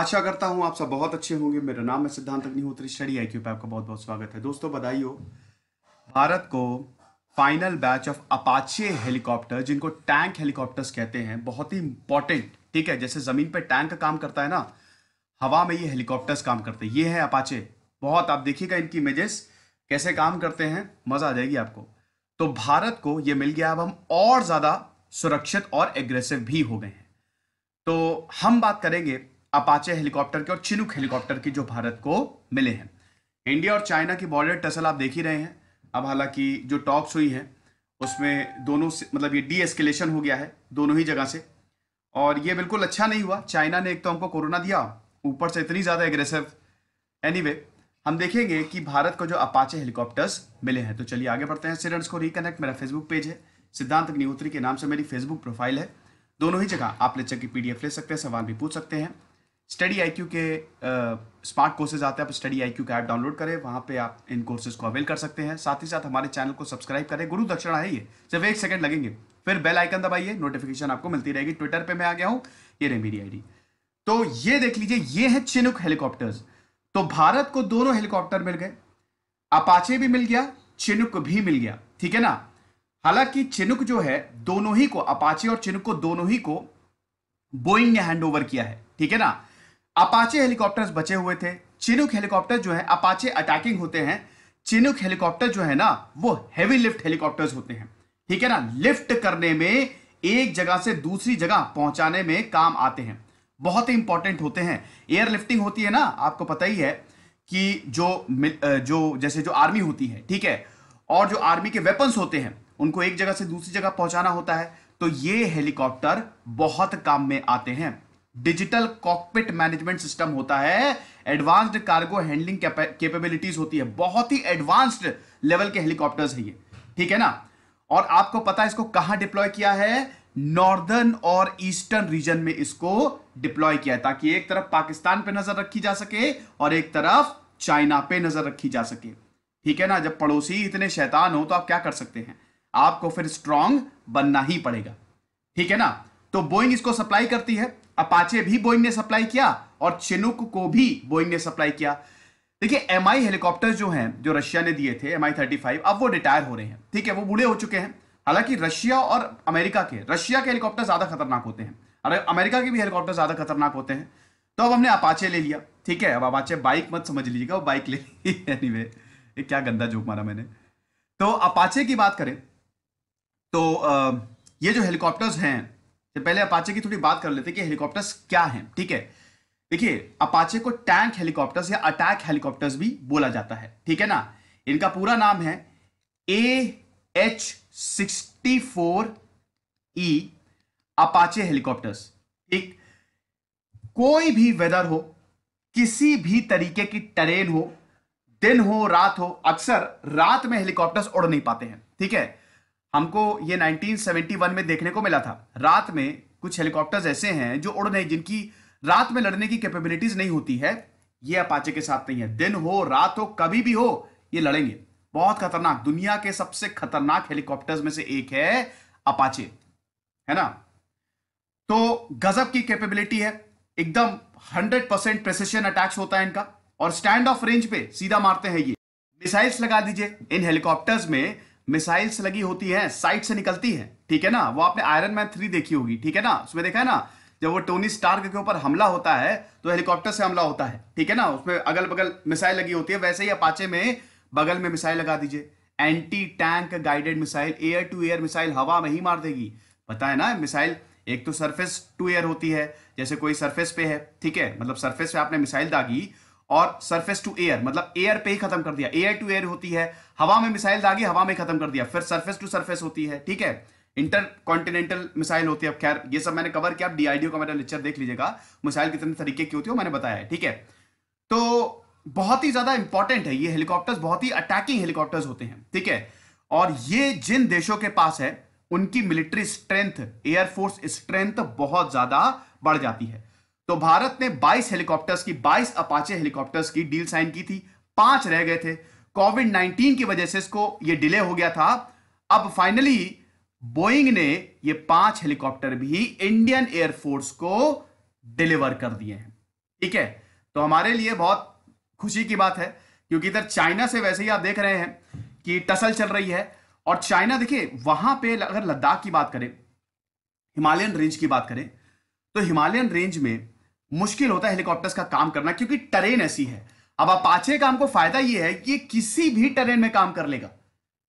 आशा करता हूँ आप सब बहुत अच्छे होंगे मेरा नाम है सिद्धांत अग्निहोत्री स्टडी आई क्यू पे आपका बहुत बहुत स्वागत है दोस्तों बधाई हो भारत को final batch of Apache helicopter जिनको टैंक हेलीकॉप्टर्स कहते हैं बहुत ही इंपॉर्टेंट ठीक है जैसे ज़मीन पर टैंक का काम करता है ना हवा में ये हेलीकॉप्टर्स काम करते हैं ये है अपाचे बहुत आप देखिएगा इनकी इमेजेस कैसे काम करते हैं मज़ा आ जाएगी आपको तो भारत को ये मिल गया अब हम और ज़्यादा सुरक्षित और एग्रेसिव भी हो गए हैं तो हम बात करेंगे अपाचे हेलीकॉप्टर के और चिनुक हेलीकॉप्टर की जो भारत को मिले हैं इंडिया और चाइना की बॉर्डर टसल आप देख ही रहे हैं अब हालांकि जो टॉक्स हुई है उसमें दोनों से मतलब ये डी एस्केलेशन हो गया है दोनों ही जगह से और ये बिल्कुल अच्छा नहीं हुआ चाइना ने एक तो हमको कोरोना दिया ऊपर से इतनी ज़्यादा एग्रेसिव एनी anyway, हम देखेंगे कि भारत को जो अपाचे हेलीकॉप्टर्स मिले हैं तो चलिए आगे बढ़ते हैं स्टूडेंट्स को रिकनेक्ट मेरा फेसबुक पेज है सिद्धांत अग्निहोत्री के नाम से मेरी फेसबुक प्रोफाइल है दोनों ही जगह आप लेक्चर की पीडीएफ ले सकते हैं सवाल भी पूछ सकते हैं स्टडी आई के स्मार्ट कोर्सेज आते हैं आप स्टडी आई का ऐप डाउनलोड करें वहाँ पे आप इन कोर्सेज को अवेल कर सकते हैं साथ ही साथ हमारे चैनल को सब्सक्राइब करें गुरु दक्षिणा है ये सिर्फ एक सेकंड लगेंगे फिर बेल आइकन दबाइए नोटिफिकेशन आपको मिलती रहेगी ट्विटर पे मैं आ गया हूँ ये रही मेरी आईडी तो ये देख लीजिए ये है चिनुक हेलीकॉप्टर्स तो भारत को दोनों हेलीकॉप्टर मिल गए अपाचे भी मिल गया चिनुक भी मिल गया ठीक है ना हालांकि चिनुक जो है दोनों ही को अपाचे और चिनुक को दोनों ही को बोइंग ने हैंड ओवर किया है ठीक है ना अपाचे हेलीकॉप्टर बचे हुए थे चिनुक हेलीकॉप्टर जो है अपाचे अटैकिंग होते हैं चिनुक हेलीकॉप्टर जो है ना वो हैवी लिफ्ट हेलीकॉप्टर्स होते हैं ठीक है ना लिफ्ट करने में एक जगह से दूसरी जगह पहुंचाने में काम आते हैं बहुत ही इंपॉर्टेंट होते हैं एयर लिफ्टिंग होती है ना आपको पता ही है कि जो जो जैसे जो आर्मी होती है ठीक है और जो आर्मी के वेपन्स होते हैं उनको एक जगह से दूसरी जगह पहुंचाना होता है तो ये हेलीकॉप्टर बहुत काम में आते हैं डिजिटल कॉकपिट मैनेजमेंट सिस्टम होता है एडवांस्ड कार्गो हैंडलिंग कैपेबिलिटीज होती है बहुत ही एडवांस्ड लेवल के हेलीकॉप्टर्स है ये ठीक है ना और आपको पता है इसको कहां डिप्लॉय किया है नॉर्दर्न और ईस्टर्न रीजन में इसको डिप्लॉय किया है ताकि एक तरफ पाकिस्तान पे नजर रखी जा सके और एक तरफ चाइना पे नजर रखी जा सके ठीक है ना जब पड़ोसी इतने शैतान हो तो आप क्या कर सकते हैं आपको फिर स्ट्रांग बनना ही पड़ेगा ठीक है ना तो बोइंग इसको सप्लाई करती है अपाचे भी बोइंग ने सप्लाई किया और चिनुक को भी बोइंग ने सप्लाई किया देखिए एम आई हेलीकॉप्टर जो हैं जो रशिया ने दिए थे एम आई थर्टी फाइव अब वो रिटायर हो रहे हैं ठीक है वो बूढ़े हो चुके हैं हालांकि रशिया और अमेरिका के रशिया के हेलीकॉप्टर ज्यादा खतरनाक होते हैं अरे अमेरिका के भी हेलीकॉप्टर ज्यादा खतरनाक होते हैं तो अब हमने अपाचे ले लिया ठीक है अब अपाचे बाइक मत समझ लीजिएगा वो बाइक ले एनी वे क्या गंदा जोक मारा मैंने तो अपाचे की बात करें तो ये जो हेलीकॉप्टर्स हैं से पहले अपाचे की थोड़ी बात कर लेते कि हेलीकॉप्टर्स क्या हैं ठीक है देखिए अपाचे को टैंक हेलीकॉप्टर्स या अटैक हेलीकॉप्टर्स भी बोला जाता है ठीक है ना इनका पूरा नाम है A H sixty four E Apache helicopters ठीक कोई भी वेदर हो किसी भी तरीके की ट्रेन हो दिन हो रात हो अक्सर रात में हेलीकॉप्टर्स उड़ नहीं पाते हैं ठीक है हमको ये 1971 में देखने को मिला था रात में कुछ हेलीकॉप्टर्स ऐसे हैं जो उड़ नहीं जिनकी रात में लड़ने की कैपेबिलिटीज नहीं होती है ये अपाचे के साथ नहीं है दिन हो रात हो कभी भी हो ये लड़ेंगे बहुत खतरनाक दुनिया के सबसे खतरनाक हेलीकॉप्टर्स में से एक है अपाचे है ना तो गजब की कैपेबिलिटी है एकदम 100 परसेंट प्रेसिशन अटैक्स होता है इनका और स्टैंड ऑफ रेंज पे सीधा मारते हैं ये मिसाइल्स लगा दीजिए इन हेलीकॉप्टर्स में मिसाइल्स लगी होती है साइट से निकलती है ठीक है ना वो आपने आयरन मैन थ्री देखी होगी ठीक है ना उसमें देखा है ना जब वो टोनी स्टार्क के ऊपर हमला होता है तो हेलीकॉप्टर से हमला होता है ठीक है ना उसमें अगल बगल मिसाइल लगी होती है वैसे ही अपाचे में बगल में मिसाइल लगा दीजिए anti tank guided missile air to air missile हवा में ही मार देगी पता है ना मिसाइल एक तो सरफेस टू एयर होती है जैसे कोई सरफेस पे है ठीक है मतलब सरफेस पे आपने मिसाइल दागी और सरफेस टू एयर मतलब एयर पे ही खत्म कर दिया एयर टू एयर होती है हवा में मिसाइल दागी हवा में खत्म कर दिया फिर सरफेस टू सरफेस होती है ठीक है इंटर कॉन्टिनेंटल मिसाइल होती है अब खैर ये सब मैंने कवर किया डीआईडीओ का मेरा लेक्चर देख लीजिएगा मिसाइल कितने तरीके की होती है मैंने बताया ठीक है तो बहुत ही ज्यादा इंपॉर्टेंट है ये हेलीकॉप्टर्स बहुत ही अटैकिंग हेलीकॉप्टर्स होते हैं ठीक है और ये जिन देशों के पास है उनकी मिलिट्री स्ट्रेंथ एयरफोर्स स्ट्रेंथ बहुत ज्यादा बढ़ जाती है तो भारत ने 22 हेलीकॉप्टर्स की 22 अपाचे हेलीकॉप्टर्स की डील साइन की थी पांच रह गए थे कोविड 19 की वजह से इसको ये डिले हो गया था अब फाइनली बोइंग ने ये पांच हेलीकॉप्टर भी इंडियन एयरफोर्स को डिलीवर कर दिए हैं ठीक है तो हमारे लिए बहुत खुशी की बात है क्योंकि इधर चाइना से वैसे ही आप देख रहे हैं कि टसल चल रही है और चाइना देखिए वहां पे अगर लद्दाख की बात करें हिमालयन रेंज की बात करें तो हिमालयन रेंज में मुश्किल होता है हेलीकॉप्टर्स का काम करना क्योंकि टरेन ऐसी है अब अपाचे का हमको फायदा यह है कि ये किसी भी ट्रेन में काम कर लेगा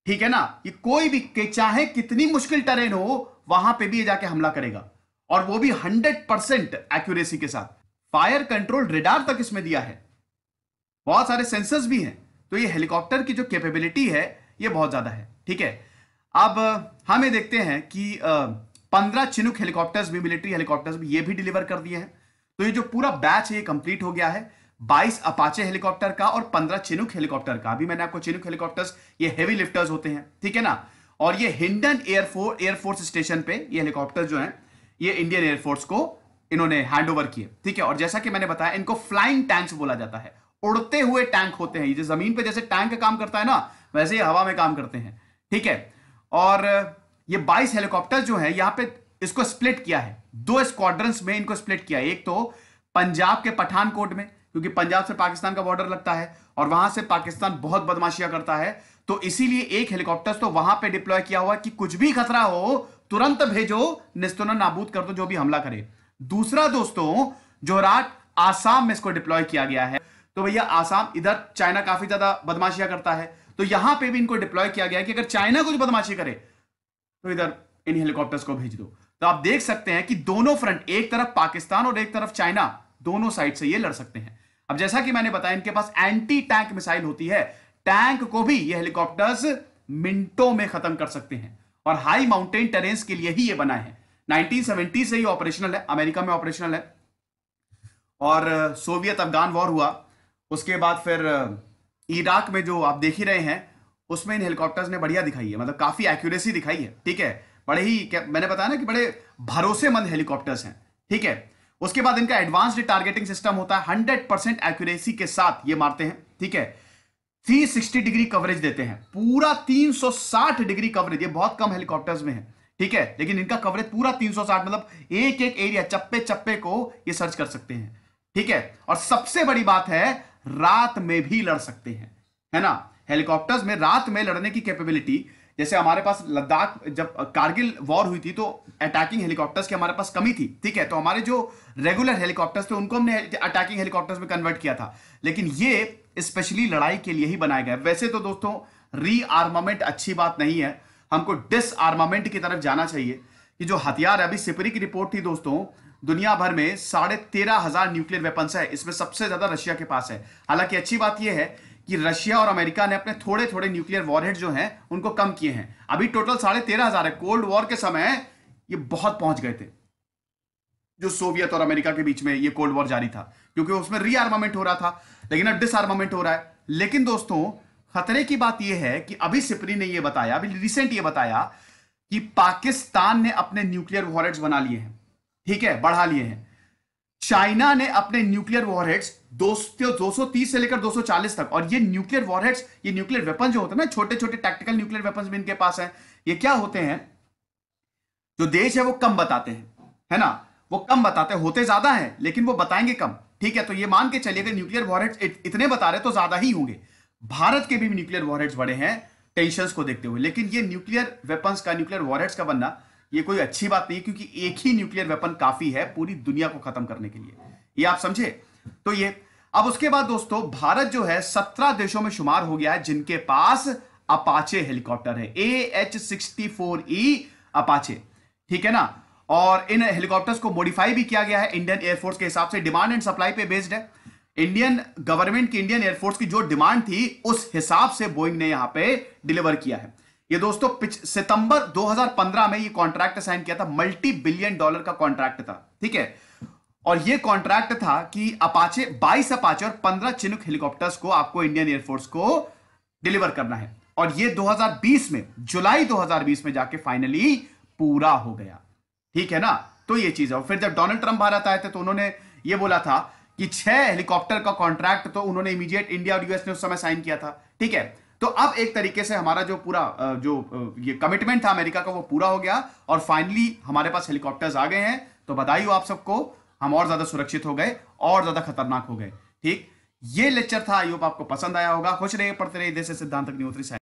ठीक है ना ये कोई भी के चाहे कितनी मुश्किल टरेन हो वहां पे भी ये जाके हमला करेगा और वो भी हंड्रेड परसेंट एक्यूरेसी के साथ फायर कंट्रोल रेडार तक इसमें दिया है बहुत सारे सेंसर्स भी हैं तो ये हेलीकॉप्टर की जो कैपेबिलिटी है ये बहुत ज्यादा है ठीक है अब हम ये देखते हैं कि पंद्रह चिनुक हेलीकॉप्टर्स भी मिलिट्री हेलीकॉप्टर्स भी ये भी डिलीवर कर दिए हैं तो ये जो पूरा बैच है ये कंप्लीट हो गया है 22 अपाचे हेलीकॉप्टर का और 15 चिनुक हेलीकॉप्टर का अभी मैंने आपको चिनुक हेलीकॉप्टर्स ये हेवी लिफ्टर्स होते हैं ठीक है ना और ये हिंडन एयरफोर्स एयरफोर्स स्टेशन पे ये हेलीकॉप्टर जो है ये इंडियन एयरफोर्स को इन्होंने हैंड ओवर किए ठीक है और जैसा कि मैंने बताया इनको फ्लाइंग टैंक बोला जाता है उड़ते हुए टैंक होते हैं ये जमीन पे जैसे टैंक का काम करता है ना वैसे ही हवा में काम करते हैं ठीक है और ये 22 हेलीकॉप्टर जो है यहाँ पे इसको स्प्लिट किया है दो स्क्वाड्रंस में इनको स्प्लिट किया एक तो पंजाब के पठानकोट में क्योंकि पंजाब से पाकिस्तान का बॉर्डर लगता है और वहां से पाकिस्तान बहुत बदमाशिया करता है तो इसीलिए एक हेलीकॉप्टर तो वहां पे डिप्लॉय किया हुआ कि कुछ भी खतरा हो तुरंत भेजो निस्तुन नाबूद कर दो जो भी हमला करे दूसरा दोस्तों जोहराट आसाम में इसको डिप्लॉय किया गया है तो भैया आसाम इधर चाइना काफी ज्यादा बदमाशिया करता है तो यहां पे भी इनको डिप्लॉय किया गया है कि अगर चाइना कुछ बदमाशी करे तो इधर इन हेलीकॉप्टर्स को भेज दो तो आप देख सकते हैं कि दोनों फ्रंट एक तरफ पाकिस्तान और एक तरफ चाइना दोनों साइड से ये लड़ सकते हैं अब जैसा कि मैंने बताया इनके पास एंटी टैंक मिसाइल होती है टैंक को भी ये हेलीकॉप्टर्स मिनटों में खत्म कर सकते हैं और हाई माउंटेन टेरेंस के लिए ही ये बनाए हैं 1970 से ही ऑपरेशनल है अमेरिका में ऑपरेशनल है और सोवियत अफगान वॉर हुआ उसके बाद फिर इराक में जो आप देख ही रहे हैं उसमें इन हेलीकॉप्टर्स ने बढ़िया दिखाई है मतलब काफी एक्यूरेसी दिखाई है ठीक है बड़े ही क्या मैंने बताया ना कि बड़े भरोसेमंद हेलीकॉप्टर्स हैं ठीक है उसके बाद इनका एडवांस्ड टारगेटिंग सिस्टम होता है हंड्रेड परसेंट एक्यूरेसी के साथ ये मारते हैं ठीक है 360 डिग्री कवरेज देते हैं पूरा 360 डिग्री कवरेज ये बहुत कम हेलीकॉप्टर्स में है ठीक है लेकिन इनका कवरेज पूरा 360 मतलब एक एक एरिया चप्पे चप्पे को ये सर्च कर सकते हैं ठीक है और सबसे बड़ी बात है रात में भी लड़ सकते हैं है ना हेलीकॉप्टर्स में रात में लड़ने की कैपेबिलिटी जैसे हमारे पास लद्दाख जब कारगिल वॉर हुई थी तो अटैकिंग हेलीकॉप्टर्स की हमारे पास कमी थी ठीक है तो हमारे जो रेगुलर हेलीकॉप्टर्स थे उनको हमने अटैकिंग हेलीकॉप्टर्स में कन्वर्ट किया था लेकिन ये स्पेशली लड़ाई के लिए ही बनाया गया वैसे तो दोस्तों रीआर्मामेंट अच्छी बात नहीं है हमको डिसआर्मामेंट की तरफ जाना चाहिए कि जो हथियार अभी सिपरी की रिपोर्ट थी दोस्तों दुनिया भर में साढ़े तेरह हजार न्यूक्लियर वेपन्स है इसमें सबसे ज्यादा रशिया के पास है हालांकि अच्छी बात यह है कि रशिया और अमेरिका ने अपने थोड़े थोड़े न्यूक्लियर वॉरहेड जो हैं उनको कम किए हैं अभी टोटल साढ़े तेरह हजार है कोल्ड वॉर के समय ये बहुत पहुंच गए थे जो सोवियत और अमेरिका के बीच में ये कोल्ड वॉर जारी था क्योंकि उसमें रीआर्मामेंट हो रहा था लेकिन अब डिसआर्मामेंट हो रहा है लेकिन दोस्तों खतरे की बात यह है कि अभी सिपरी ने यह बताया अभी रिसेंट यह बताया कि पाकिस्तान ने अपने न्यूक्लियर वॉरहेड्स बना लिए हैं ठीक है बढ़ा लिए हैं चाइना ने अपने न्यूक्लियर वॉरहेड्स दो, सौ तीस से लेकर 240 तक और ये न्यूक्लियर वॉरहेड्स ये न्यूक्लियर वेपन जो होते हैं ना छोटे छोटे टैक्टिकल न्यूक्लियर वेपन भी इनके पास है ये क्या होते हैं जो देश है वो कम बताते हैं है ना वो कम बताते होते ज्यादा है लेकिन वो बताएंगे कम ठीक है तो ये मान के चलिए अगर न्यूक्लियर वॉरहेड्स इतने बता रहे तो ज्यादा ही होंगे भारत के भी न्यूक्लियर वॉरहेड्स बड़े हैं टेंशन को देखते हुए लेकिन ये न्यूक्लियर वेपन्स का न्यूक्लियर वॉरहेड्स का बनना ये कोई अच्छी बात नहीं क्योंकि एक ही न्यूक्लियर वेपन काफी है पूरी दुनिया को खत्म करने के लिए ये आप समझे तो ये अब उसके बाद दोस्तों भारत जो है सत्रह देशों में शुमार हो गया है जिनके पास अपाचे हेलीकॉप्टर है A H sixty four E Apache ठीक है ना और इन हेलीकॉप्टर्स को मॉडिफाई भी किया गया है इंडियन एयरफोर्स के हिसाब से डिमांड एंड सप्लाई पे बेस्ड है इंडियन गवर्नमेंट की इंडियन एयरफोर्स की जो डिमांड थी उस हिसाब से बोइंग ने यहां पे डिलीवर किया है ये दोस्तों सितंबर 2015 में ये कॉन्ट्रैक्ट साइन किया था मल्टी बिलियन डॉलर का कॉन्ट्रैक्ट था ठीक है और ये कॉन्ट्रैक्ट था कि अपाचे 22 अपाचे और 15 चिनुक हेलीकॉप्टर्स को आपको इंडियन एयरफोर्स को डिलीवर करना है और ये 2020 में जुलाई 2020 में जाके फाइनली पूरा हो गया ठीक है ना तो ये चीज है और फिर जब डोनाल्ड ट्रंप भारत आए थे तो उन्होंने ये बोला था कि छह हेलीकॉप्टर का कॉन्ट्रैक्ट तो उन्होंने इमीडिएट इंडिया और यूएस ने उस समय साइन किया था ठीक है तो अब एक तरीके से हमारा जो पूरा जो ये कमिटमेंट था अमेरिका का वो पूरा हो गया और फाइनली हमारे पास हेलीकॉप्टर्स आ गए हैं तो बधाई हो आप सबको हम और ज्यादा सुरक्षित हो गए और ज्यादा खतरनाक हो गए ठीक ये लेक्चर था आई होप आपको पसंद आया होगा खुश रहे पढ़ते रहे देश सिद्धांत अग्निहोत्री